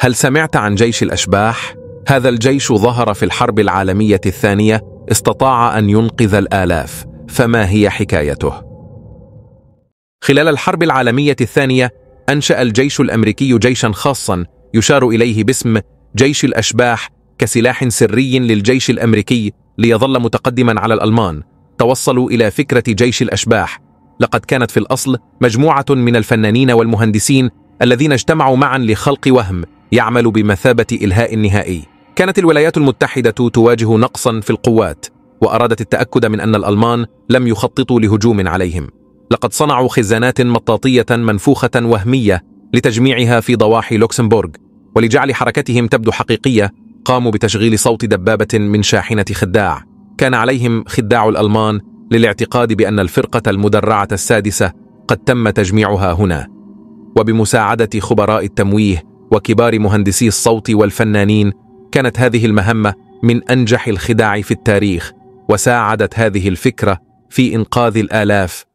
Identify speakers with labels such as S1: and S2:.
S1: هل سمعت عن جيش الأشباح؟ هذا الجيش ظهر في الحرب العالمية الثانية استطاع أن ينقذ الآلاف فما هي حكايته؟ خلال الحرب العالمية الثانية أنشأ الجيش الأمريكي جيشا خاصا يشار إليه باسم جيش الأشباح كسلاح سري للجيش الأمريكي ليظل متقدما على الألمان توصلوا إلى فكرة جيش الأشباح لقد كانت في الأصل مجموعة من الفنانين والمهندسين الذين اجتمعوا معا لخلق وهم يعمل بمثابة إلهاء نهائي كانت الولايات المتحدة تواجه نقصا في القوات وأرادت التأكد من أن الألمان لم يخططوا لهجوم عليهم لقد صنعوا خزانات مطاطية منفوخة وهمية لتجميعها في ضواحي لوكسمبورغ ولجعل حركتهم تبدو حقيقية قاموا بتشغيل صوت دبابة من شاحنة خداع كان عليهم خداع الألمان للاعتقاد بأن الفرقة المدرعة السادسة قد تم تجميعها هنا وبمساعدة خبراء التمويه وكبار مهندسي الصوت والفنانين كانت هذه المهمة من أنجح الخداع في التاريخ وساعدت هذه الفكرة في إنقاذ الآلاف